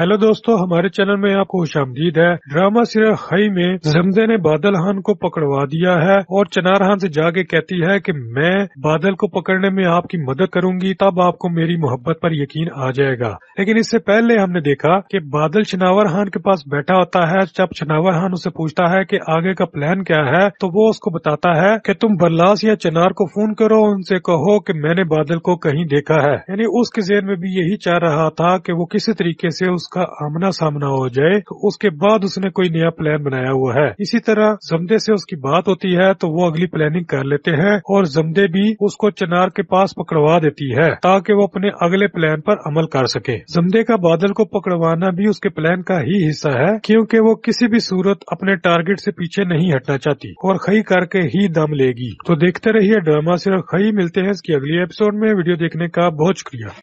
hello दोस्तों हमारे channel में आपको खुशामदीद है ड्रामा सीरियल हई में जमजे ने बादल हान को पकड़वा दिया है और चनार हान से जाके कहती है कि मैं बादल को पकड़ने में आपकी मदद करूंगी तब आपको मेरी मोहब्बत पर यकीन आ जाएगा लेकिन इससे पहले हमने देखा कि बादल चनावर हान के पास बैठा होता है जब चनावर हान उसे पूछता है की आगे का प्लान क्या है तो वो उसको बताता है की तुम बरलास या चनार को फोन करो उनसे कहो की मैंने बादल को कहीं देखा है यानी उसके जेन में भी यही चाह रहा था की वो किसी तरीके ऐसी उसका आमना सामना हो जाए तो उसके बाद उसने कोई नया प्लान बनाया हुआ है इसी तरह जमदे से उसकी बात होती है तो वो अगली प्लानिंग कर लेते हैं और जमदे भी उसको चनार के पास पकड़वा देती है ताकि वो अपने अगले प्लान पर अमल कर सके जमदे का बादल को पकड़वाना भी उसके प्लान का ही हिस्सा है क्योंकि वो किसी भी सूरत अपने टारगेट से पीछे नहीं हटना चाहती और खई करके ही दम लेगी तो देखते रहिए ड्रामा सिर्फ खई मिलते हैं इसकी अगली एपिसोड में वीडियो देखने का बहुत शुक्रिया